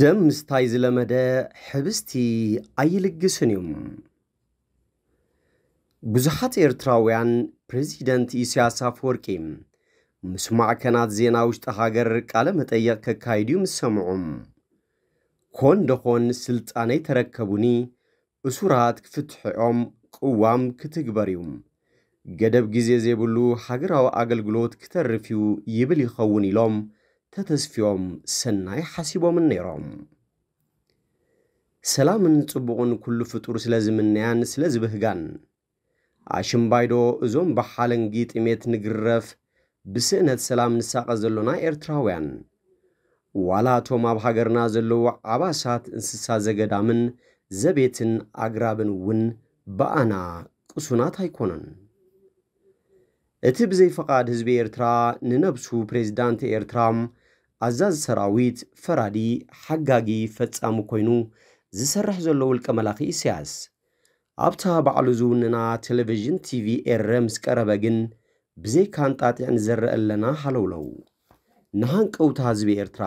ደም ምስታይ ዝለመደ ሕብስቲ ኣይልግስን እዩ ብዙሓት ኤርትራውያን ፕሬዚደንት ኢሳያስ አፈወርቂ ምስ ማዕከናት ዜና ውሽጢ ሃገር ቃለ መጠየቕ ከካይድ እዩ ምስ ሰምዑም ኮን ደኾን ስልጣነይ ተረከቡኒ እሱራት ክፍትሕኦም ቅዋም ክትግበር እዩ ገደብ ግዜ ዘይብሉ ሃገራዊ አገልግሎት ክተርፍ እዩ ይብል ይኸውን ኢሎም ተተስፊዮም ሰናይ ሓሲቦምን ነይሮም ሰላምን ጽቡቕን ኵሉ ፍጡር ስለ ዝምነያን ስለ ዝብህጋን ኣሽምባይዶ እዞም ብሓለንጊ ጥሜት ንግረፍ ብስእነት ሰላም ንሳቐ ዘሎና ኤርትራውያን ዋላ እቶም ኣብ ሃገርና ዘለዉ ዓባሳት እንስሳ ዘገዳምን ዘቤትን ኣግራብን እውን ብኣና ቅሱናት ኣይኮኑን እቲ ብዘይፈቓድ ህዝቢ ኤርትራ ንነብሱ ፕሬዚዳንት ኤርትራ ኣዛዝ ሰራዊት ፈራዲ ሓጋጊ ፈጻሚ ኮይኑ ዝሰርሕ ዘሎ ውልቀ መላኺ እስያስ ኣብታ ባዕሉ ዝውንና ቴሌቭዥን ቲቪ ኤረ ምስ ቀረበ ግን ብዘይካንጣጢዕን ዘርአ ኣለና ሃለውለው ንሃንቀውታ ህዝቢ ኤርትራ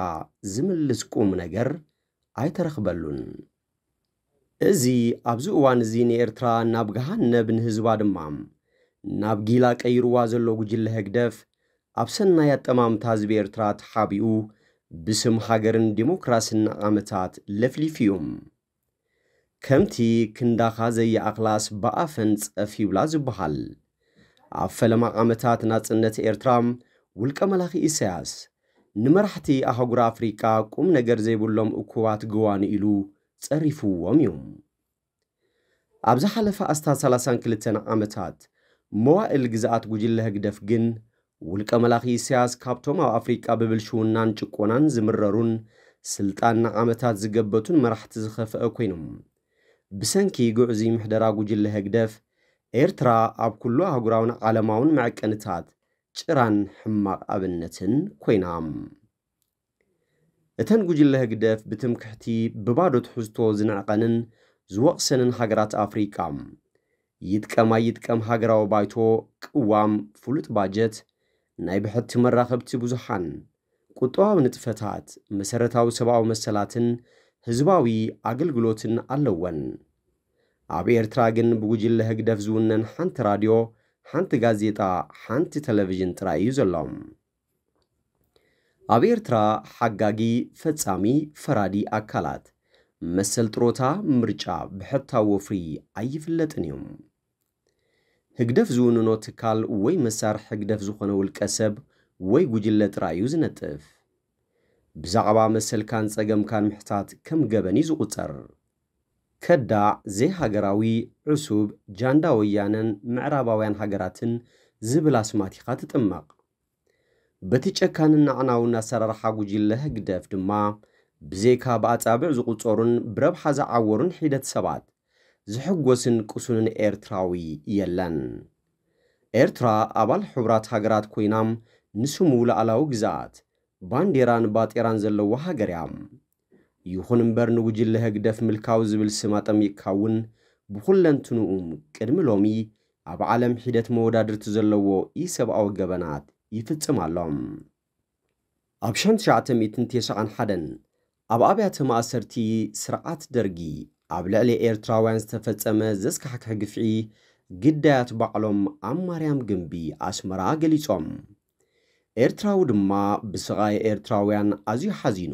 ዝምልስ ቁም ነገር ኣይተረኽበሉን እዚ ኣብዚ እዋን እዚ ንኤርትራ ናብ ገሃነብ ንህዝባ ድማ ናብ ጊላ ቀይርዋ ዘሎ ጉጅለ ህግደፍ ኣብ ኣጠማምታ ዝብ ኤርትራ ተሓቢኡ ብስም ሃገርን ዲሞክራስን ዓመታት ለፍሊፍ እዮም ከምቲ ክንዳኻ ዘየኣኽላስ ብኣፈን ይብላ ዝበሃል ኣብ ፈለማ ዓመታት ናጽነት ኤርትራ ውልቀ መላኺ ኢሳያስ ንመራሕቲ ኣህጉር ኣፍሪቃ ቁም ነገር ዘይብሎም እኩባት ግዋን ኢሉ ጸሪፍዎም እዩ ኣብዝሓለፈ ኣስታት 32 ዓመታት መዋእል ግዛኣት ጉጅለ ህግደፍ ግን ውልቀ መላኺ ኢሳያስ ካብቶም ኣብ ኣፍሪቃ ብብል ሽውናን ጭቆናን ዝምረሩን ስልጣን ንዓመታት ዝገበቱን መራሕቲ ዝኸፍአ ኮይኖም ብሰንኪ ጉዕዚ ምሕደራ ጉጅለ ህግደፍ ኤርትራ ኣብ ኩሉ ኣህጉራውን ዓለማውን መዐቀንታት ጭራን ሕማቕ ኣብነትን ኮይና እተን ጉጅለ ህግደፍ ብትምክሕቲ ብባዶ ትሕዝቶ ዝነዕቐንን ዝወቕሰንን ሃገራት ኣፍሪቃ ይጥቀማ ይጥቀም ሃገራዊ ባይቶ ቅዋም ፍሉጥ ባጀት ናይ ብሕቲ መራኸብቲ ብዙሓን ቁጠባዊ ንጥፈታት መሰረታዊ ሰብኣዊ መሰላትን ህዝባዊ ኣገልግሎትን ኣለወን ኣብ ኤርትራ ግን ብጉጅለ ህግደፍ ዝውነን ሓንቲ ራድዮ ሓንቲ ጋዜጣ ሓንቲ ቴሌቭዥን ጥራይ እዩ ዘሎም ኣብ ኤርትራ ሓጋጊ ፈጻሚ ፈራዲ ኣካላት መሰል ጥሮታ ምርጫ ብሕታዊ ወፍሪ ኣይፍለጥን እዮም ህግደፍ ዝውንኖ ትካል ወይ መሳርሒ ህግደፍ ዝኾነ ውልቀ ሰብ ወይ ጉጅለ ጥራይ እዩ ዝነጥፍ ብዛዕባ መሰልካን ጸገምካን ምሕታት ከም ገበን እዩ ዝቝጸር ከዳዕ ዘይሃገራዊ ዕሱብ ጃንዳ ወያነን ምዕራባውያን ሃገራትን ዝብል ኣስማቲኻ ትጥመቕ በቲ ጨካንን ናዕናውን ኣሰራርሓ ጉጅለ ህግደፍ ድማ ብዘይካ ብኣጻብዕ ዝቝጸሩን ብረብሓ ዝዓወሩን ሒደት ሰባት ዝሕጐስን ቅሱንን ኤርትራዊ የለን ኤርትራ ኣባል ሕቡራት ሃገራት ኮይናም ንስሙ ላዕላዊ ግዛኣት ባንዴራን ባጤራን ዘለዎ ሃገር እያ ይኹን እምበር ንጉጅለ ህግደፍ ምልካው ዝብል ስማ እውን ብኹለንትንኡ ቅድሚ ሎሚ ኣብ ዓለም ሒደት መወዳድርቲ ዘለዎ ኢሰብኣዊ ገበናት ይፍጽም ኣሎም ኣብ 1991 ኣብ ኣብያተ ማእሰርቲ ስርዓት ደርጊ ኣብ ልዕሊ ኤርትራውያን ዝተፈጸመ ዘስካሕክሕ ግፍዒ ግዳያት ባዕሎም ኣብ ማርያም ግንቢ ኣስመራ ገሊፆም ኤርትራዊ ድማ ብስቓይ ኤርትራውያን ኣዝዩ ሓዚኑ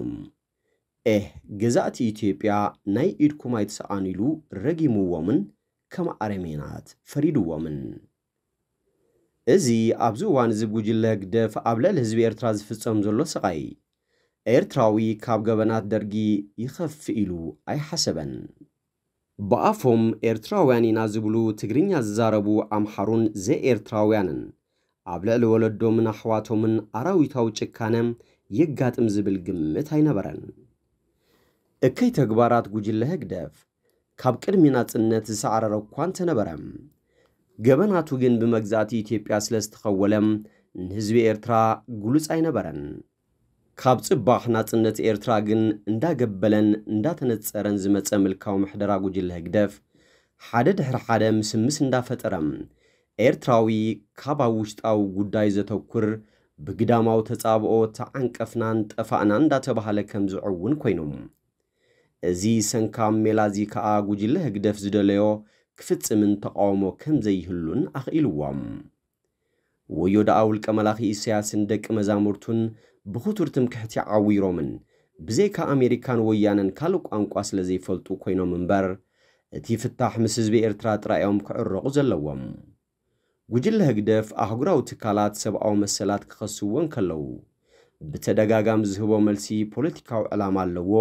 ኤህ ገዛእቲ ኢትዮጵያ ናይ ኢድኩም ይትሰኣኑ ኢሉ ረጊምዎምን ከም ኣረሜናት ፈሪድዎምን እዚ ኣብዚ እዋን እዚ ጉጅለ ግደፍ ኣብ ልዕሊ ህዝቢ ኤርትራ ዝፍፀም ዘሎ ስቓይ ኤርትራዊ ካብ ገበናት ደርጊ ይኸፍ ኢሉ ኣይሓሰበን ብኣፎም ኤርትራውያን ኢና ዝብሉ ትግርኛ ዝዛረቡ ኣምሓሩን ዘኤርትራውያንን ኣብ ልዕሊ ወለዶምን ኣሕዋቶምን ኣራዊታዊ ጭካነ የጋጥም ዝብል ግምት ኣይነበረን እከይ ተግባራት ጉጅለ ህግደፍ ካብ ቅድሚ ናጽነት ዝሰዕረረ እኳ እንተነበረ ገበናቱ ግን ብመግዛእቲ ኢትዮጵያ ስለ ዝተኸወለም ንህዝቢ ኤርትራ ግሉጽ ኣይነበረን ካብ ጽባሕ ናጽነት ኤርትራ ግን እንዳገበለን እንዳተነጸረን ዝመጸ ምልካዊ ምሕደራ ጉጅለ ህግደፍ ሓደ ድሕሪ ሓደ ምስምስ እንዳፈጠረ ኤርትራዊ ካብ ኣብ ውሽጣዊ ጉዳይ ዘተኩር ብግዳማዊ ተጻብኦ ተዓንቀፍናን ጠፋእና እንዳተባሃለ ከም ዝዕውን ኮይኖም እዚ ሰንካም ሜላ እዚ ከዓ ጉጅለ ህግደፍ ዝደለዮ ክፍጽምን ተቃውሞ ከም ዘይህሉን ኣኽኢልዎም ወዮ ደኣ ውልቀ መላኺ እስያስን ደቂ መዛሙርቱን ብኽቱርትም ትምክሕቲ ዓዊሮምን ብዘይካ ኣሜሪካን ወያነን ካልእ ቋንቋ ስለ ዘይፈልጡ ኮይኖም እምበር እቲ ፍታሕ ምስ ህዝቢ ኤርትራ ጥራዮም ክዕረቑ ዘለዎም ጉጅለ ህግደፍ ኣህጉራዊ ትካላት ሰብኣዊ መሰላት ክኸስውዎን ከለዉ ብተደጋጋሚ ዝህቦ መልሲ ፖለቲካዊ ዕላማ ኣለዎ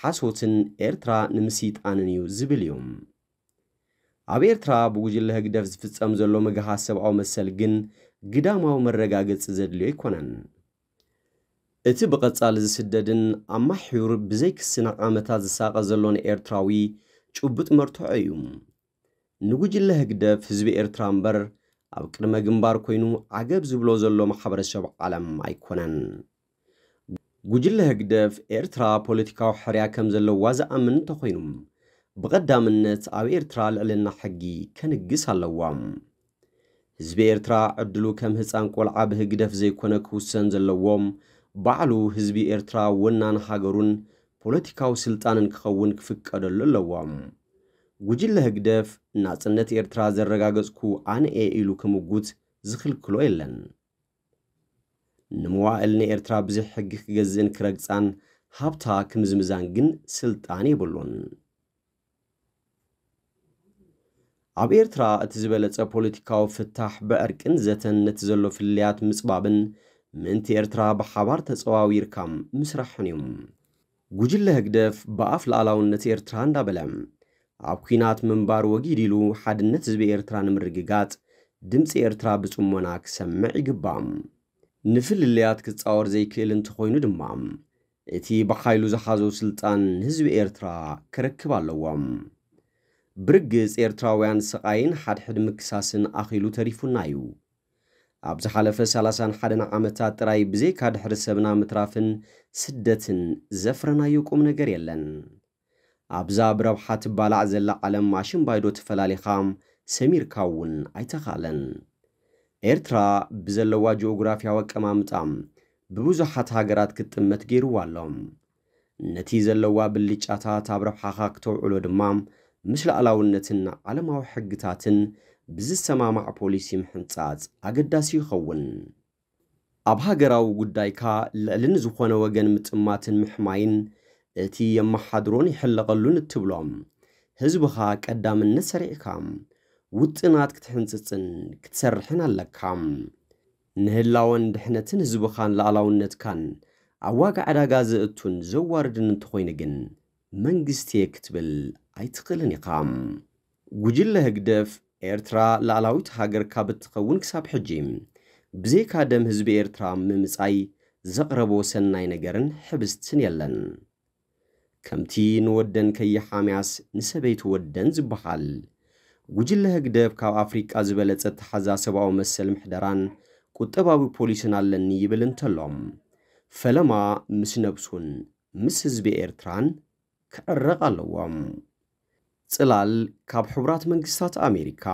ሓሶትን ኤርትራ ንምስይጣንን እዩ ዝብል እዩ ኣብ ኤርትራ ብጉጅለ ህግደፍ ዝፍጸም ዘሎ ምግሃስ ሰብኣዊ መሰል ግን ግዳማዊ መረጋገፂ ዘድልዮ ኣይኮነን እቲ ብቐጻሊ ዝስደድን ኣብ ማሕዩር ብዘይ ዓመታት ዝሳቐ ዘሎን ኤርትራዊ ጭቡጥ መርትዖ እዩ ንጉጅለ ህግደፍ ህዝቢ ኤርትራ እምበር ኣብ ቅድመ ግንባር ኮይኑ ዓገብ ዝብሎ ዘሎ ማሕበረሰብ ዓለም ኣይኮነን ጉጅለ ህግደፍ ኤርትራ ፖለቲካዊ ሕርያ ከም ዘለዋ ዝኣምን እንተኮይኑ ብቐዳምነት ኣብ ኤርትራ ልዕልና ሕጊ ከንግስ ኣለዋ ህዝቢ ኤርትራ ዕድሉ ከም ህፃን ቆልዓ ብህግደፍ ዘይኮነ ክውሰን ዘለዎም ባዕሉ ህዝቢ ኤርትራ ወናን ሃገሩን ፖለቲካዊ ስልጣንን ክኸውን ክፍቀደሉ ኣለዎም ጉጅለ ህግደፍ ናፅነት ኤርትራ ዘረጋገፅኩ ኣነ እየ ኢሉ ክምጉት ዝኽልክሎ የለን ንምዋዕል ንኤርትራ ብዙሕ ሕጊ ክገዝእን ክረግፃን ሃብታ ክምዝምዛን ግን ስልጣን የብሉን ኣብ ኤርትራ እቲ ዝበለፀ ፖለቲካዊ ፍታሕ ብዕርቅን ዘተን ነቲ ዘሎ ፍልያት ምፅባብን ምእንቲ ኤርትራ ብሓባር ተፀዋዊርካ ምስራሕን እዩ ጉጅለ ህግደፍ ብኣፍ ላኣላውነት ኤርትራ እንዳበለ ኣብ ኩናት ምንባር ወጊድ ኢሉ ሓድነት ህዝቢ ኤርትራ ንምርግጋፅ ድምፂ ኤርትራ ብፅሞና ክሰምዕ ይግባእ ንፍልልያት ክፃወር ዘይክእል እንተኮይኑ ድማ እቲ ብሓይሉ ዝሓዞ ስልጣን ህዝቢ ኤርትራ ክረክብ ኣለዎም ብርግፅ ኤርትራውያን ስቓይን ሓድሕድ ምክሳስን ኣኺሉ ተሪፉና እዩ ኣብ ዝሓለፈ 31 ዓመታት ጥራይ ብዘይካ ድሕሪ ሰብና ምትራፍን ስደትን ዘፍረናዮ ቁም ነገር የለን ኣብዛ ብረብሓ ትባላዕ ዘላ ዓለም ማሽን ባይዶ ተፈላሊኻ ሰሚርካ እውን ኣይተኻለን ኤርትራ ብዘለዋ ጂኦግራፍያዊ ኣቀማምጣ ብብዙሓት ሃገራት ክትጥመት ገይርዋ ኣሎም ነቲ ዘለዋ ብልጫታት ኣብ ረብሓኻ ክተውዕሎ ድማ ምስ ላዕላውነትን ዓለማዊ ሕግታትን ብዝሰማማዕ ፖሊሲ ምሕንጻጽ ኣገዳሲ ይኸውን ኣብ ሃገራዊ ጉዳይካ ልዕልን ዝኾነ ወገን ምጥማትን ምሕማይን እቲ የመሓድሮን ይሕለቐሉን እትብሎም ህዝብኻ ቀዳምነት ሰሪዕካ ውጥናት ክትሕንፅፅን ክትሰርሕን ኣለካ ንህላወን ድሕነትን ህዝብኻን ኣብ ዋጋ ዕዳጋ ዘእቱን ዘዋርድን እንተኾይኑ ግን መንግስቴ ክትብል ኣይትኽእልን ኢኻ ጉጅለ ህግደፍ ኤርትራ ላዕላዊት ሃገር ካብ እትኸውን ክሳብ ሕጂ ብዘይካ ደም ህዝቢ ኤርትራ ምምጻይ ዘቕረቦ ሰናይ ነገርን ሕብስትን የለን ከምቲ ንወደን ከየሓምያስ ንሰበይቲ ወደን ዝበሃል ጉጅለ ህግደብ ካብ ኣፍሪቃ ዝበለጸ ተሓዛ ሰብኣዊ መሰል ምሕደራን ቁጠባዊ ፖሊስን ኣለኒ ይብል እንተሎም ፈለማ ምስ ነብሱን ምስ ህዝቢ ኤርትራን ክዕረቕ ኣለዎም ጽላል ካብ ሕቡራት መንግስታት ኣሜሪካ